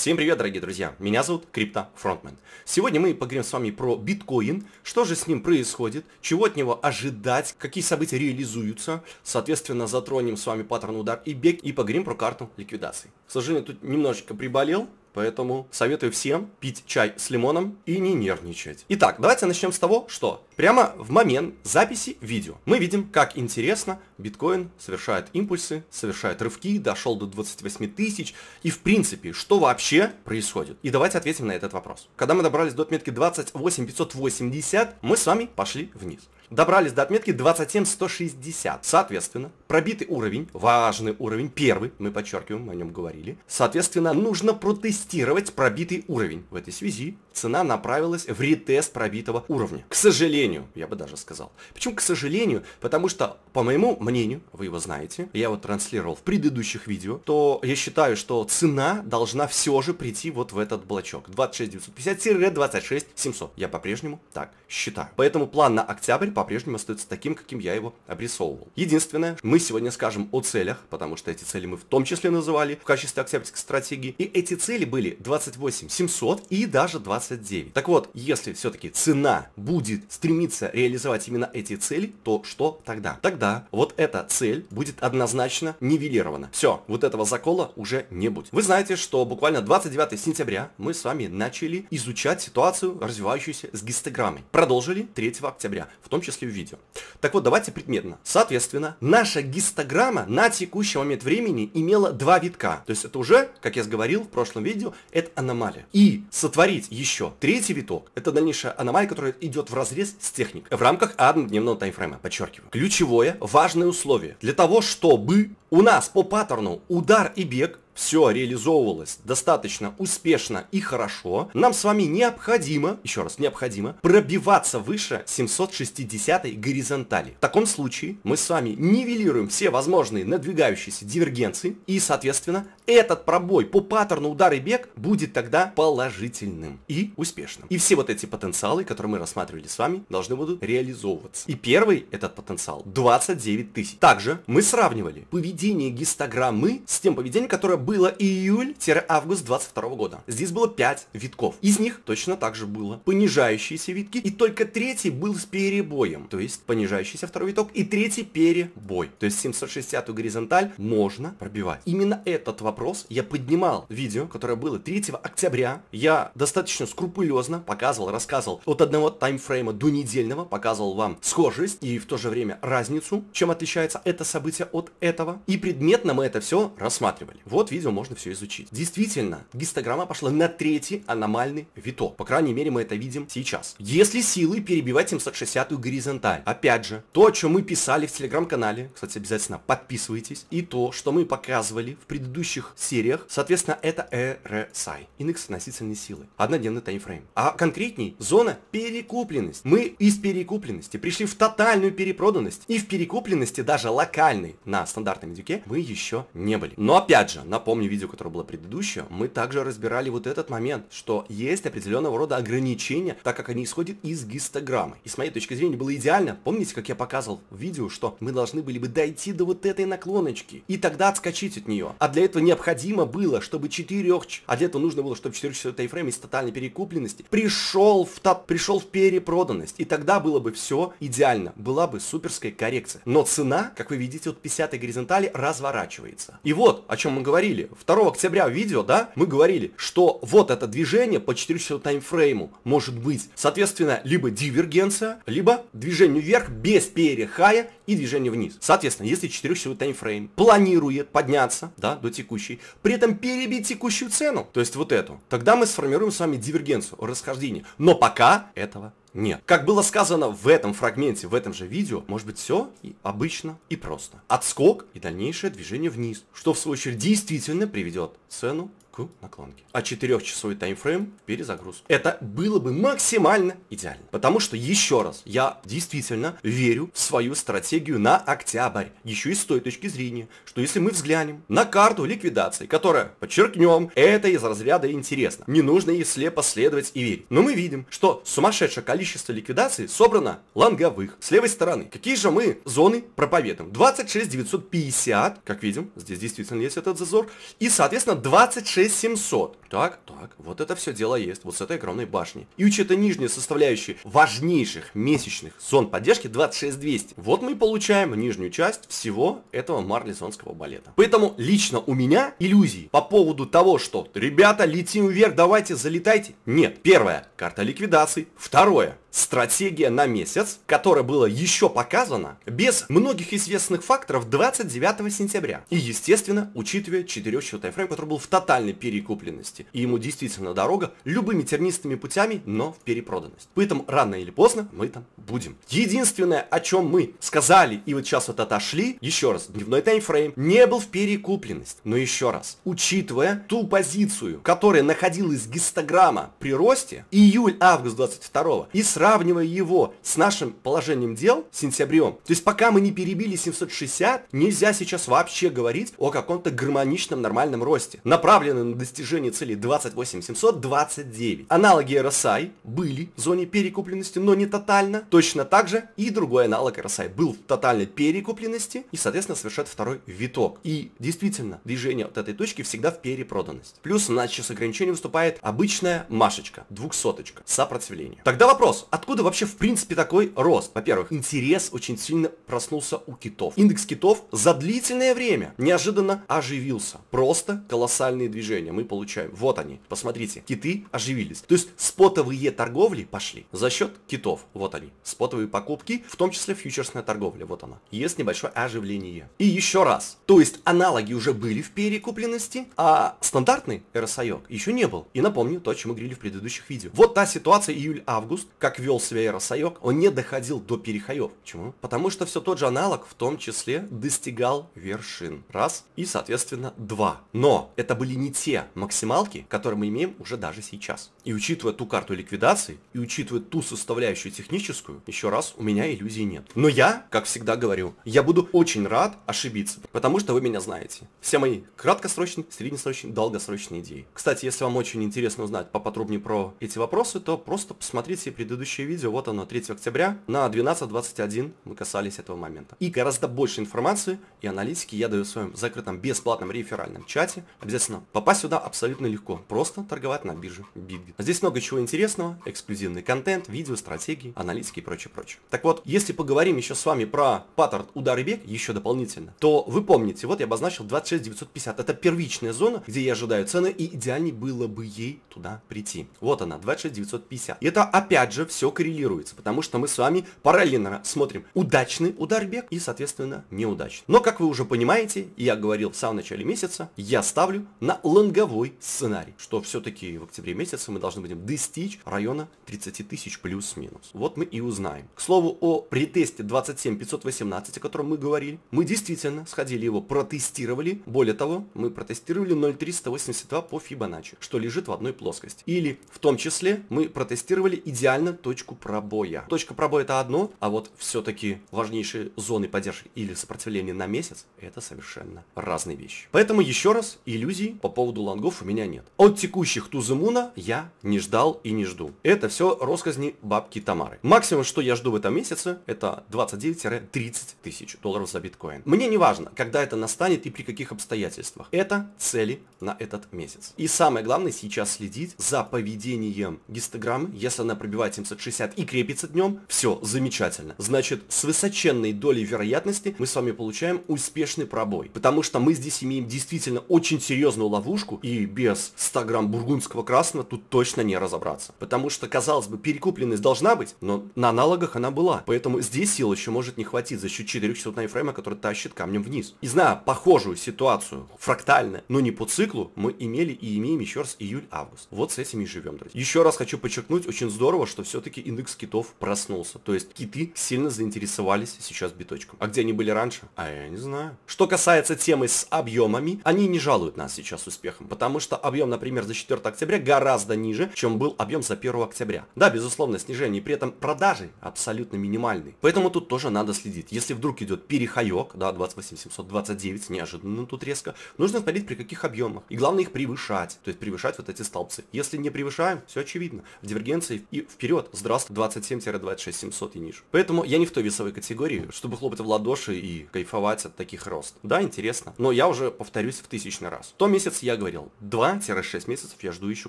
Всем привет, дорогие друзья! Меня зовут Крипто Фронтмен. Сегодня мы поговорим с вами про биткоин, что же с ним происходит, чего от него ожидать, какие события реализуются, соответственно, затронем с вами паттерн удар и бег и поговорим про карту ликвидации. К сожалению, тут немножечко приболел, Поэтому советую всем пить чай с лимоном и не нервничать. Итак, давайте начнем с того, что прямо в момент записи видео мы видим, как интересно биткоин совершает импульсы, совершает рывки, дошел до 28 тысяч и в принципе, что вообще происходит. И давайте ответим на этот вопрос. Когда мы добрались до отметки 28 580, мы с вами пошли вниз добрались до отметки 27160. Соответственно, пробитый уровень, важный уровень, первый, мы подчеркиваем, о нем говорили. Соответственно, нужно протестировать пробитый уровень. В этой связи цена направилась в ретест пробитого уровня. К сожалению, я бы даже сказал. Почему к сожалению? Потому что, по моему мнению, вы его знаете, я его транслировал в предыдущих видео, то я считаю, что цена должна все же прийти вот в этот блочок. 26950-26700. Я по-прежнему так считаю. Поэтому план на октябрь по-прежнему остается таким, каким я его обрисовывал. Единственное, мы сегодня скажем о целях, потому что эти цели мы в том числе называли в качестве октябрьской стратегии. И эти цели были 28 700 и даже 29. Так вот, если все-таки цена будет стремиться реализовать именно эти цели, то что тогда? Тогда вот эта цель будет однозначно нивелирована. Все, вот этого закола уже не будет. Вы знаете, что буквально 29 сентября мы с вами начали изучать ситуацию, развивающуюся с гистограммой. Продолжили 3 октября, в том числе практически видео. Так вот, давайте предметно. Соответственно, наша гистограмма на текущий момент времени имела два витка. То есть это уже, как я говорил в прошлом видео, это аномалия. И сотворить еще третий виток, это дальнейшая аномалия, которая идет в разрез с техникой. В рамках однодневного таймфрейма, подчеркиваю. Ключевое, важное условие. Для того, чтобы у нас по паттерну удар и бег все реализовывалось достаточно успешно и хорошо, нам с вами необходимо, еще раз, необходимо пробиваться выше 760 горизонтали. В таком случае мы с вами нивелируем все возможные надвигающиеся дивергенции и, соответственно, этот пробой по паттерну удар и бег будет тогда положительным и успешным. И все вот эти потенциалы, которые мы рассматривали с вами, должны будут реализовываться. И первый этот потенциал 29 тысяч. Также мы сравнивали поведение гистограммы с тем поведением, которое было июль-август 22 года. Здесь было 5 витков. Из них точно так же было понижающиеся витки, и только третий был с перебоем, то есть понижающийся второй виток, и третий перебой. То есть 760 горизонталь можно пробивать. Именно этот вопрос вопрос я поднимал видео, которое было 3 октября. Я достаточно скрупулезно показывал, рассказывал от одного таймфрейма до недельного, показывал вам схожесть и в то же время разницу, чем отличается это событие от этого. И предметно мы это все рассматривали. Вот видео можно все изучить. Действительно, гистограмма пошла на третий аномальный виток. По крайней мере, мы это видим сейчас. Если силы перебивать 760 горизонталь. Опять же, то, о чем мы писали в телеграм-канале, кстати, обязательно подписывайтесь, и то, что мы показывали в предыдущих сериях. Соответственно, это RSI, а, индекс относительной силы. Однодневный таймфрейм. А конкретней, зона перекупленность. Мы из перекупленности пришли в тотальную перепроданность. И в перекупленности даже локальной на стандартном индюке мы еще не были. Но опять же, напомню видео, которое было предыдущее, мы также разбирали вот этот момент, что есть определенного рода ограничения, так как они исходят из гистограммы. И с моей точки зрения было идеально. Помните, как я показывал в видео, что мы должны были бы дойти до вот этой наклоночки и тогда отскочить от нее. А для этого не необходимо было, чтобы 4, а для этого нужно было, чтобы 4-часовой тайфрейм из тотальной перекупленности пришел в, топ, пришел в перепроданность. И тогда было бы все идеально, была бы суперская коррекция. Но цена, как вы видите, от 50 горизонтали разворачивается. И вот, о чем мы говорили. 2 октября в видео, да, мы говорили, что вот это движение по 4-часовому таймфрейму может быть, соответственно, либо дивергенция, либо движение вверх без перехая и движение вниз. Соответственно, если четырехчасовой таймфрейм планирует подняться да, до текущей, при этом перебить текущую цену, то есть вот эту, тогда мы сформируем с вами дивергенцию, расхождение. Но пока этого нет. Как было сказано в этом фрагменте, в этом же видео, может быть все и обычно и просто. Отскок и дальнейшее движение вниз, что в свою очередь действительно приведет цену к наклонке. А 4-часовой таймфрейм перезагрузка. Это было бы максимально идеально. Потому что, еще раз, я действительно верю в свою стратегию на октябрь. Еще и с той точки зрения, что если мы взглянем на карту ликвидации, которая, подчеркнем, это из разряда интересно. Не нужно ей слепо следовать и верить. Но мы видим, что сумасшедшее количество ликвидаций собрано лонговых с левой стороны. Какие же мы зоны проповедуем? 26 950, как видим, здесь действительно есть этот зазор. И, соответственно, 26 700. Так, так, вот это все дело есть, вот с этой огромной башни. И учитывая нижние составляющие важнейших месячных зон поддержки 26200. Вот мы и получаем нижнюю часть всего этого марлезонского балета. Поэтому лично у меня иллюзии по поводу того, что ребята, летим вверх, давайте, залетайте. Нет. Первое, карта ликвидации. Второе, Стратегия на месяц, которая была еще показана без многих известных факторов 29 сентября. И, естественно, учитывая 4-часовой таймфрейм, который был в тотальной перекупленности. И ему действительно дорога любыми тернистыми путями, но в перепроданность. Поэтому рано или поздно мы там будем. Единственное, о чем мы сказали и вот сейчас вот отошли, еще раз, дневной таймфрейм не был в перекупленность. Но еще раз, учитывая ту позицию, которая находилась гистограмма при росте, июль-август 22 и с сравнивая его с нашим положением дел, сентябрем, то есть пока мы не перебили 760, нельзя сейчас вообще говорить о каком-то гармоничном нормальном росте, направленном на достижение цели 28 729. Аналоги RSI были в зоне перекупленности, но не тотально. Точно так же и другой аналог RSI был в тотальной перекупленности и, соответственно, совершает второй виток. И действительно, движение от этой точки всегда в перепроданность. Плюс на с ограничением выступает обычная машечка, двухсоточка, сопротивление. Тогда вопрос, откуда вообще в принципе такой рост? Во-первых, интерес очень сильно проснулся у китов. Индекс китов за длительное время неожиданно оживился. Просто колоссальные движения мы получаем. Вот они, посмотрите, киты оживились. То есть спотовые торговли пошли за счет китов. Вот они, спотовые покупки, в том числе фьючерсная торговля. Вот она. Есть небольшое оживление. И еще раз. То есть аналоги уже были в перекупленности, а стандартный РСАЙОК еще не был. И напомню то, о чем мы говорили в предыдущих видео. Вот та ситуация июль-август, как вел себя Яросаек, он не доходил до перехаев. Почему? Потому что все тот же аналог в том числе достигал вершин. Раз. И, соответственно, два. Но это были не те максималки, которые мы имеем уже даже сейчас. И учитывая ту карту ликвидации, и учитывая ту составляющую техническую, еще раз, у меня иллюзий нет. Но я, как всегда говорю, я буду очень рад ошибиться, потому что вы меня знаете. Все мои краткосрочные, среднесрочные, долгосрочные идеи. Кстати, если вам очень интересно узнать поподробнее про эти вопросы, то просто посмотрите предыдущие следующее видео, вот оно, 3 октября, на 12.21 мы касались этого момента. И гораздо больше информации и аналитики я даю в своем закрытом бесплатном реферальном чате. Обязательно попасть сюда абсолютно легко, просто торговать на бирже BitGet. А здесь много чего интересного, эксклюзивный контент, видео, стратегии, аналитики и прочее, прочее. Так вот, если поговорим еще с вами про паттерн удар и бег, еще дополнительно, то вы помните, вот я обозначил 26950, это первичная зона, где я ожидаю цены, и идеальней было бы ей туда прийти. Вот она, 26950. Это опять же все все коррелируется, потому что мы с вами параллельно смотрим удачный удар бег и, соответственно, неудачный. Но, как вы уже понимаете, я говорил в самом начале месяца, я ставлю на лонговой сценарий, что все-таки в октябре месяце мы должны будем достичь района 30 тысяч плюс-минус. Вот мы и узнаем. К слову, о претесте 27 518, о котором мы говорили, мы действительно сходили его, протестировали. Более того, мы протестировали 0,382 по Фибоначчи, что лежит в одной плоскости. Или, в том числе, мы протестировали идеально то точку пробоя. Точка пробоя это одно, а вот все-таки важнейшие зоны поддержки или сопротивления на месяц это совершенно разные вещи. Поэтому еще раз, иллюзий по поводу лонгов у меня нет. От текущих Тузумуна я не ждал и не жду. Это все росказни бабки Тамары. Максимум, что я жду в этом месяце, это 29-30 тысяч долларов за биткоин. Мне не важно, когда это настанет и при каких обстоятельствах. Это цели на этот месяц. И самое главное сейчас следить за поведением гистограммы. Если она пробивает 760 60 и крепится днем, все, замечательно. Значит, с высоченной долей вероятности мы с вами получаем успешный пробой. Потому что мы здесь имеем действительно очень серьезную ловушку, и без 100 грамм бургундского красного тут точно не разобраться. Потому что, казалось бы, перекупленность должна быть, но на аналогах она была. Поэтому здесь сил еще может не хватить за счет 4 часов таймфрейма, который тащит камнем вниз. И знаю, похожую ситуацию, фрактально, но не по циклу, мы имели и имеем еще раз июль-август. Вот с этими и живем, друзья. Еще раз хочу подчеркнуть, очень здорово, что все-таки все-таки индекс китов проснулся. То есть киты сильно заинтересовались сейчас биточком. А где они были раньше? А я не знаю. Что касается темы с объемами, они не жалуют нас сейчас успехом, потому что объем, например, за 4 октября гораздо ниже, чем был объем за 1 октября. Да, безусловно, снижение, и при этом продажи абсолютно минимальные. Поэтому тут тоже надо следить. Если вдруг идет перехаек, да, 28 28729, неожиданно тут резко, нужно смотреть при каких объемах. И главное их превышать, то есть превышать вот эти столбцы. Если не превышаем, все очевидно. В дивергенции и вперед здравствуй, 27-26700 и ниже. Поэтому я не в той весовой категории, чтобы хлопать в ладоши и кайфовать от таких рост. Да, интересно, но я уже повторюсь в тысячный раз. То месяц я говорил, 2-6 месяцев я жду еще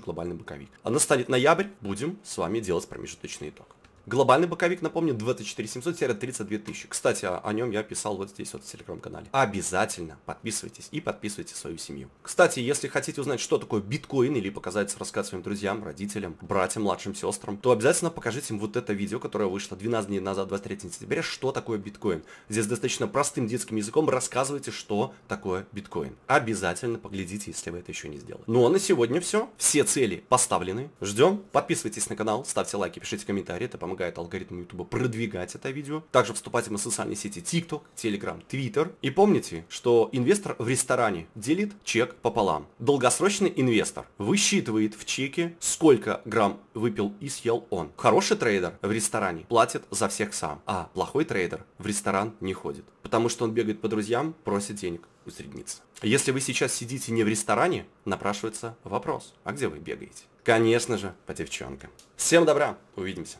глобальный боковик. Она а станет ноябрь, будем с вами делать промежуточный итог. Глобальный боковик, напомню, 24700-32 тысячи. Кстати, о, нем я писал вот здесь, вот в телеграм-канале. Обязательно подписывайтесь и подписывайте свою семью. Кстати, если хотите узнать, что такое биткоин или показать рассказать своим друзьям, родителям, братьям, младшим сестрам, то обязательно покажите им вот это видео, которое вышло 12 дней назад, 23 сентября, что такое биткоин. Здесь достаточно простым детским языком рассказывайте, что такое биткоин. Обязательно поглядите, если вы это еще не сделали. Ну а на сегодня все. Все цели поставлены. Ждем. Подписывайтесь на канал, ставьте лайки, пишите комментарии. Это поможет помогает алгоритму YouTube продвигать это видео. Также вступайте на социальные сети TikTok, Telegram, Twitter. И помните, что инвестор в ресторане делит чек пополам. Долгосрочный инвестор высчитывает в чеке, сколько грамм выпил и съел он. Хороший трейдер в ресторане платит за всех сам, а плохой трейдер в ресторан не ходит, потому что он бегает по друзьям, просит денег у средницы. Если вы сейчас сидите не в ресторане, напрашивается вопрос, а где вы бегаете? Конечно же, по девчонкам. Всем добра, увидимся.